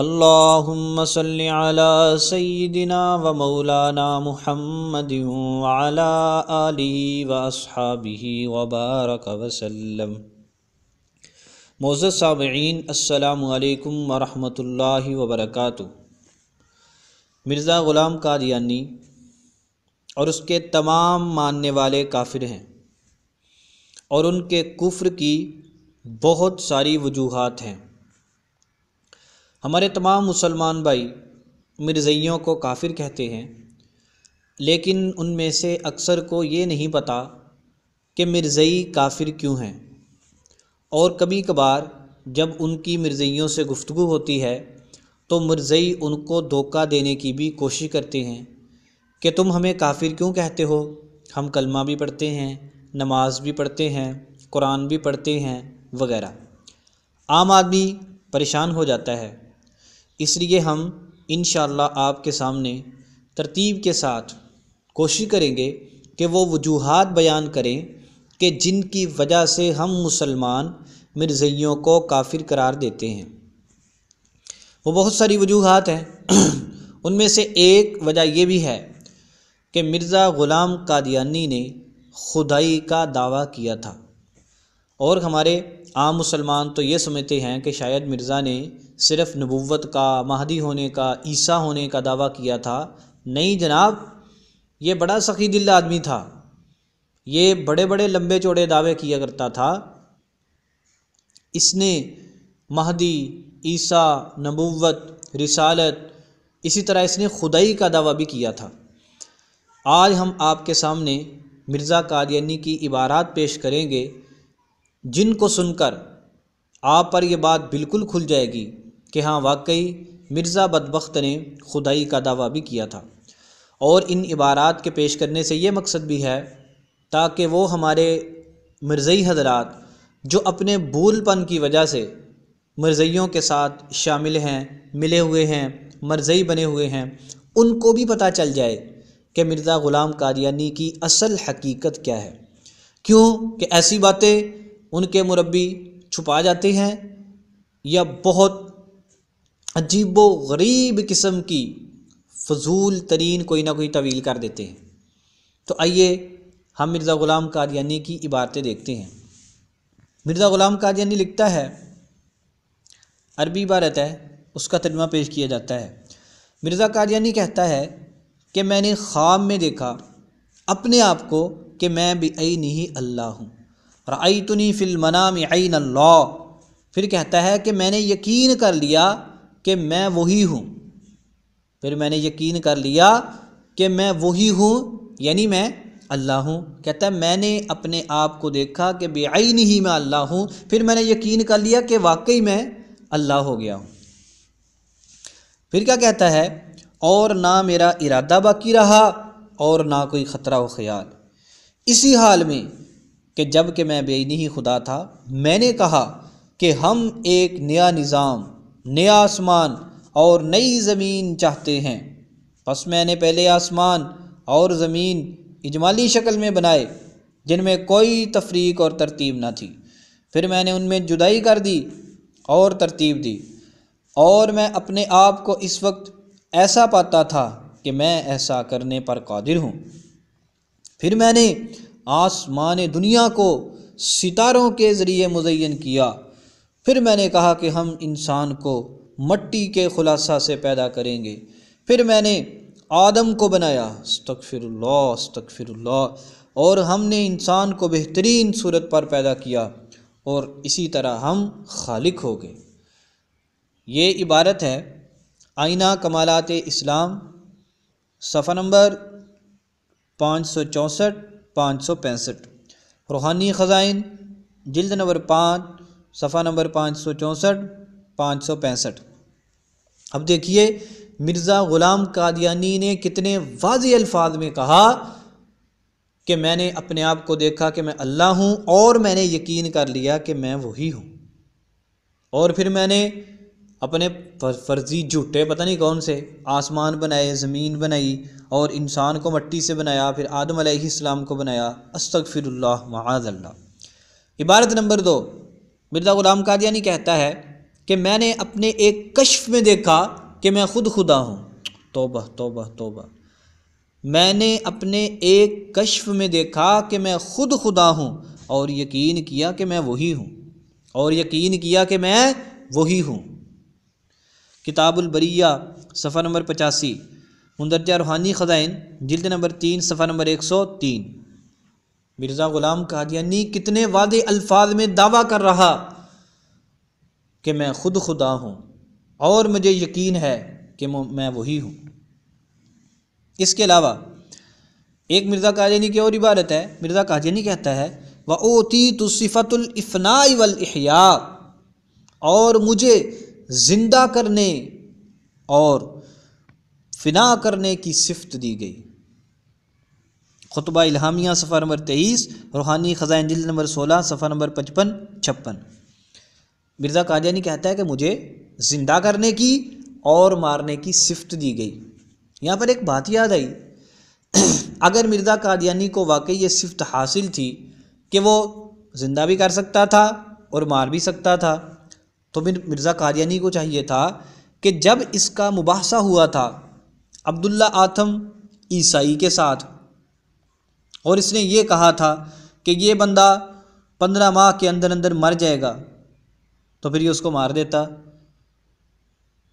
صل على و مولانا محمد وعلى آله وأصحابه وبارك وسلم موزہ سامعین السلام علیکم ورحمۃ اللہ وبرکاتہ مرزا غلام قادیانی اور اس کے تمام ماننے والے کافر ہیں اور ان کے کفر کی بہت ساری وجوہات ہیں ہمارے تمام مسلمان بھائی مرزیوں کو کافر کہتے ہیں لیکن ان میں سے اکثر کو یہ نہیں پتہ کہ مرزئی کافر کیوں ہیں اور کبھی کبھار جب ان کی مرزیوں سے گفتگو ہوتی ہے تو مرزئی ان کو دھوکہ دینے کی بھی کوشش کرتے ہیں کہ تم ہمیں کافر کیوں کہتے ہو ہم کلمہ بھی پڑھتے ہیں نماز بھی پڑھتے ہیں قرآن بھی پڑھتے ہیں وغیرہ عام آدمی پریشان ہو جاتا ہے اس لیے ہم انشاءاللہ اللہ آپ کے سامنے ترتیب کے ساتھ کوشش کریں گے کہ وہ وجوہات بیان کریں کہ جن کی وجہ سے ہم مسلمان مرزیوں کو کافر قرار دیتے ہیں وہ بہت ساری وجوہات ہیں ان میں سے ایک وجہ یہ بھی ہے کہ مرزا غلام قادیانی نے خدائی کا دعویٰ کیا تھا اور ہمارے عام مسلمان تو یہ سمجھتے ہیں کہ شاید مرزا نے صرف نبوت کا مہدی ہونے کا عیسیٰ ہونے کا دعویٰ کیا تھا نہیں جناب یہ بڑا سخی دل آدمی تھا یہ بڑے بڑے لمبے چوڑے دعوے کیا کرتا تھا اس نے مہدی عیسیٰ نبوت رسالت اسی طرح اس نے خدائی کا دعویٰ بھی کیا تھا آج ہم آپ کے سامنے مرزا قادیانی کی عبارات پیش کریں گے جن کو سن کر آپ پر یہ بات بالکل کھل جائے گی کہ ہاں واقعی مرزا بدبخت نے خدائی کا دعویٰ بھی کیا تھا اور ان عبارات کے پیش کرنے سے یہ مقصد بھی ہے تاکہ وہ ہمارے مرزئی حضرات جو اپنے بھول پن کی وجہ سے مرزیوں کے ساتھ شامل ہیں ملے ہوئے ہیں مرزئی بنے ہوئے ہیں ان کو بھی پتہ چل جائے کہ مرزا غلام قادیانی کی اصل حقیقت کیا ہے کیوں کہ ایسی باتیں ان کے مربی چھپا جاتے ہیں یا بہت عجیب و غریب قسم کی فضول ترین کوئی نہ کوئی طویل کر دیتے ہیں تو آئیے ہم مرزا غلام قادیانی کی عبارتیں دیکھتے ہیں مرزا غلام قادیانی لکھتا ہے عربی عبارت ہے اس کا ترجمہ پیش کیا جاتا ہے مرزا قادیانی کہتا ہے کہ میں نے خواب میں دیکھا اپنے آپ کو کہ میں بھی عین ہی اللہ ہوں رعیتنی تو نہیں عین اللہ پھر کہتا ہے کہ میں نے یقین کر لیا کہ میں وہی ہوں پھر میں نے یقین کر لیا کہ میں وہی ہوں یعنی میں اللہ ہوں کہتا ہے میں نے اپنے آپ کو دیکھا کہ بے آئی نہیں میں اللہ ہوں پھر میں نے یقین کر لیا کہ واقعی میں اللہ ہو گیا ہوں پھر کیا کہتا ہے اور نہ میرا ارادہ باقی رہا اور نہ کوئی خطرہ و خیال اسی حال میں کہ جب کہ میں بے ہی خدا تھا میں نے کہا کہ ہم ایک نیا نظام نیا آسمان اور نئی زمین چاہتے ہیں پس میں نے پہلے آسمان اور زمین اجمالی شکل میں بنائے جن میں کوئی تفریق اور ترتیب نہ تھی پھر میں نے ان میں جدائی کر دی اور ترتیب دی اور میں اپنے آپ کو اس وقت ایسا پاتا تھا کہ میں ایسا کرنے پر قادر ہوں پھر میں نے آسمان دنیا کو ستاروں کے ذریعے مزین کیا پھر میں نے کہا کہ ہم انسان کو مٹی کے خلاصہ سے پیدا کریں گے پھر میں نے آدم کو بنایا استغفر اللہ استغفر اللہ اور ہم نے انسان کو بہترین صورت پر پیدا کیا اور اسی طرح ہم خالق ہو گئے یہ عبارت ہے آئینہ کمالات اسلام صفحہ نمبر پانچ سو چونسٹھ پانچ سو پینسٹھ روحانی خزائن جلد نمبر پانچ صفحہ نمبر پانچ سو چونسٹھ پانچ سو پینسٹھ اب دیکھیے مرزا غلام قادیانی نے کتنے واضح الفاظ میں کہا کہ میں نے اپنے آپ کو دیکھا کہ میں اللہ ہوں اور میں نے یقین کر لیا کہ میں وہی ہوں اور پھر میں نے اپنے فرضی جھوٹے پتہ نہیں کون سے آسمان بنائے زمین بنائی اور انسان کو مٹی سے بنایا پھر آدم علیہ السلام کو بنایا استغفر اللہ معاذ اللہ عبارت نمبر دو مرزا غلام قادیانی کہتا ہے کہ میں نے اپنے ایک کشف میں دیکھا کہ میں خود خدا ہوں توبہ توبہ توبہ میں نے اپنے ایک کشف میں دیکھا کہ میں خود خدا ہوں اور یقین کیا کہ میں وہی ہوں اور یقین کیا کہ میں وہی ہوں کتاب البریہ صفحہ نمبر پچاسی مندرجہ روحانی خزائن جلد نمبر تین صفحہ نمبر ایک سو تین مرزا غلام قادیانی کتنے واضح الفاظ میں دعویٰ کر رہا کہ میں خود خدا ہوں اور مجھے یقین ہے کہ میں وہی ہوں اس کے علاوہ ایک مرزا قادیانی کی اور عبارت ہے مرزا قادیانی کہتا ہے وہ اوتی تو صفت الفنا ولاحیا اور مجھے زندہ کرنے اور فنا کرنے کی صفت دی گئی خطبہ الہامیہ صفحہ نمبر تئیس روحانی خزائن جلد نمبر سولہ صفحہ نمبر پچپن چھپن مرزا قادیانی کہتا ہے کہ مجھے زندہ کرنے کی اور مارنے کی صفت دی گئی یہاں پر ایک بات یاد آئی اگر مرزا قادیانی کو واقعی یہ صفت حاصل تھی کہ وہ زندہ بھی کر سکتا تھا اور مار بھی سکتا تھا تو مرزا قادیانی کو چاہیے تھا کہ جب اس کا مباحثہ ہوا تھا عبداللہ آتم عیسائی کے ساتھ اور اس نے یہ کہا تھا کہ یہ بندہ پندرہ ماہ کے اندر اندر مر جائے گا تو پھر یہ اس کو مار دیتا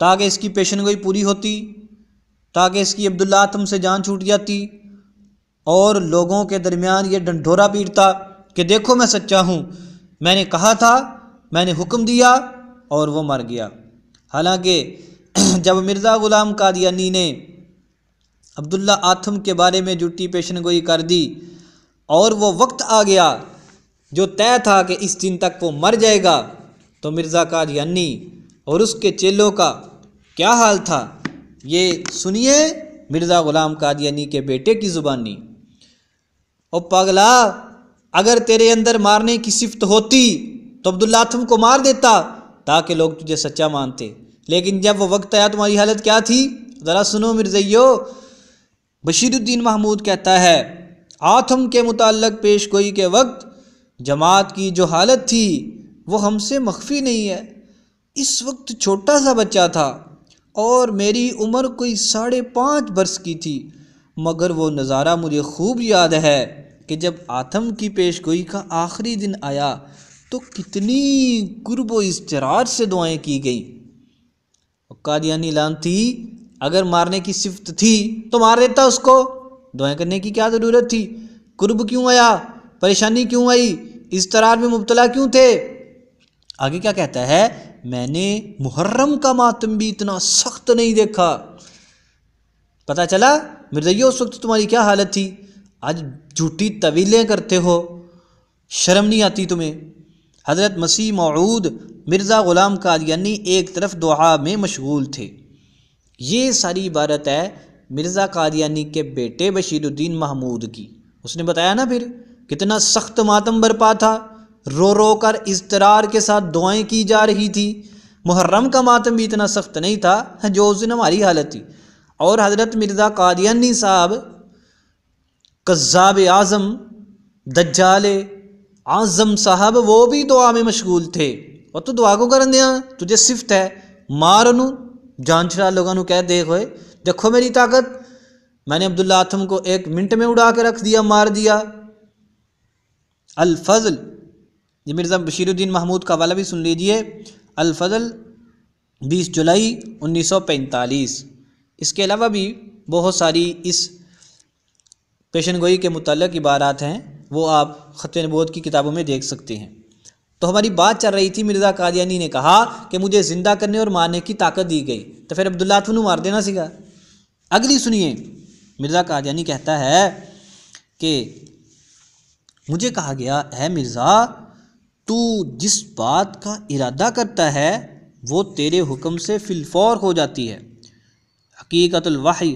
تاکہ اس کی پیشن گوئی پوری ہوتی تاکہ اس کی عبداللہ آتم سے جان چھوٹ جاتی اور لوگوں کے درمیان یہ ڈنڈورا پیٹتا کہ دیکھو میں سچا ہوں میں نے کہا تھا میں نے حکم دیا اور وہ مر گیا حالانکہ جب مرزا غلام قادیانی نے عبداللہ آتھم کے بارے میں جھوٹی پیشن گوئی کر دی اور وہ وقت آ گیا جو طے تھا کہ اس دن تک وہ مر جائے گا تو مرزا کاد یعنی اور اس کے چیلوں کا کیا حال تھا یہ سنیے مرزا غلام کاد یعنی کے بیٹے کی زبانی او پاگلا اگر تیرے اندر مارنے کی صفت ہوتی تو عبداللہ آتم کو مار دیتا تاکہ لوگ تجھے سچا مانتے لیکن جب وہ وقت آیا تمہاری حالت کیا تھی ذرا سنو مرزیو بشیر الدین محمود کہتا ہے آتھم کے متعلق پیش گوئی کے وقت جماعت کی جو حالت تھی وہ ہم سے مخفی نہیں ہے اس وقت چھوٹا سا بچہ تھا اور میری عمر کوئی ساڑھے پانچ برس کی تھی مگر وہ نظارہ مجھے خوب یاد ہے کہ جب آتم کی پیش گوئی کا آخری دن آیا تو کتنی قرب و استرار سے دعائیں کی گئیں قادیانی لانتی اگر مارنے کی صفت تھی تو مار دیتا اس کو دعائیں کرنے کی کیا ضرورت تھی قرب کیوں آیا پریشانی کیوں آئی استرار میں مبتلا کیوں تھے آگے کیا کہتا ہے میں نے محرم کا ماتم بھی اتنا سخت نہیں دیکھا پتا چلا مردیو اس وقت تمہاری کیا حالت تھی آج جھوٹی طویلیں کرتے ہو شرم نہیں آتی تمہیں حضرت مسیح معود مرزا غلام قادیانی یعنی ایک طرف دعا میں مشغول تھے یہ ساری عبارت ہے مرزا قادیانی کے بیٹے بشیر الدین محمود کی اس نے بتایا نا پھر کتنا سخت ماتم برپا تھا رو رو کر اضطرار کے ساتھ دعائیں کی جا رہی تھی محرم کا ماتم بھی اتنا سخت نہیں تھا جو اس دن ہماری حالت تھی اور حضرت مرزا قادیانی صاحب قذاب اعظم دجال اعظم صاحب وہ بھی دعا میں مشغول تھے اور تو دعا کو کرن دیا تجھے صفت ہے مارنوں جان چھڑا لوگوں کو کہہ دیکھ ہوئے دکھو میری طاقت میں نے عبداللہ آتم کو ایک منٹ میں اڑا کے رکھ دیا مار دیا الفضل یہ مرزا بشیر الدین محمود کا والا بھی سن لیجئے الفضل بیس جولائی انیس سو پینتالیس اس کے علاوہ بھی بہت ساری اس پیشن گوئی کے متعلق عبارات ہیں وہ آپ خط نبوت کی کتابوں میں دیکھ سکتے ہیں تو ہماری بات چل رہی تھی مرزا قادیانی نے کہا کہ مجھے زندہ کرنے اور مارنے کی طاقت دی گئی تو پھر عبداللہ تو مار دینا سیگا اگلی سنیے مرزا قادیانی کہتا ہے کہ مجھے کہا گیا ہے مرزا تو جس بات کا ارادہ کرتا ہے وہ تیرے حکم سے فلفور ہو جاتی ہے حقیقت الوحی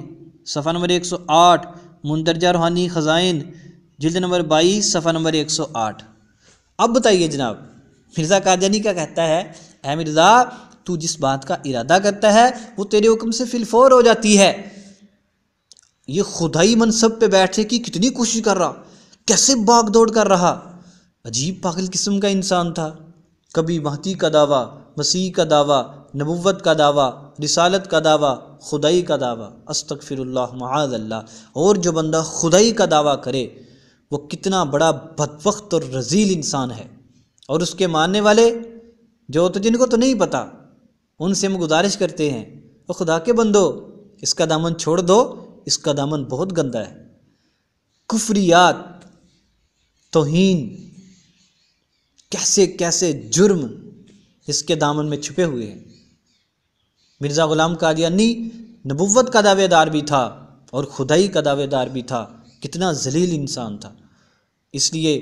صفحہ نمبر ایک سو آٹھ مندرجہ روحانی خزائن جلد نمبر بائی صفحہ نمبر ایک سو آٹھ اب بتائیے جناب مرزا کاجانی کا کہتا ہے اے مرزا تو جس بات کا ارادہ کرتا ہے وہ تیرے حکم سے فلفور ہو جاتی ہے یہ خدائی منصب پہ بیٹھنے کی کتنی کوشش کر رہا کیسے باغ دوڑ کر رہا عجیب پاگل قسم کا انسان تھا کبھی مہتی کا دعویٰ مسیح کا دعویٰ نبوت کا دعویٰ رسالت کا دعویٰ خدائی کا دعویٰ استغفر اللہ معاذ اللہ اور جو بندہ خدائی کا دعویٰ کرے وہ کتنا بڑا بدبخت اور رزیل انسان ہے اور اس کے ماننے والے جو تو جن کو تو نہیں پتہ ان سے ہم گزارش کرتے ہیں وہ خدا کے بندو اس کا دامن چھوڑ دو اس کا دامن بہت گندا ہے کفریات توہین کیسے کیسے جرم اس کے دامن میں چھپے ہوئے ہیں مرزا غلام قادیانی نبوت کا دعوے دار بھی تھا اور خدائی کا دعوے دار بھی تھا کتنا ذلیل انسان تھا اس لیے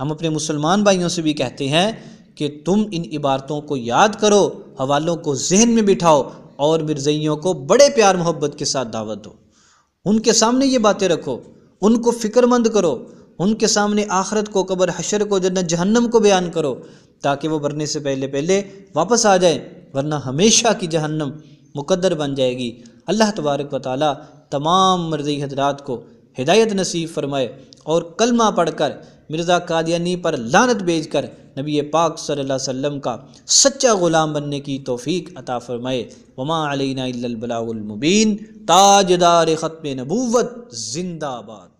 ہم اپنے مسلمان بھائیوں سے بھی کہتے ہیں کہ تم ان عبارتوں کو یاد کرو حوالوں کو ذہن میں بٹھاؤ اور مرزیوں کو بڑے پیار محبت کے ساتھ دعوت دو ان کے سامنے یہ باتیں رکھو ان کو فکر مند کرو ان کے سامنے آخرت کو قبر حشر کو جنت جہنم کو بیان کرو تاکہ وہ ورنہ سے پہلے پہلے واپس آ جائیں ورنہ ہمیشہ کی جہنم مقدر بن جائے گی اللہ تبارک و تعالی تمام مرضی حضرات کو ہدایت نصیب فرمائے اور کلمہ پڑھ کر مرزا قادیانی پر لانت بھیج کر نبی پاک صلی اللہ علیہ وسلم کا سچا غلام بننے کی توفیق عطا فرمائے وما علین البلاغ المبین تاجدار ختم نبوت زندہ آباد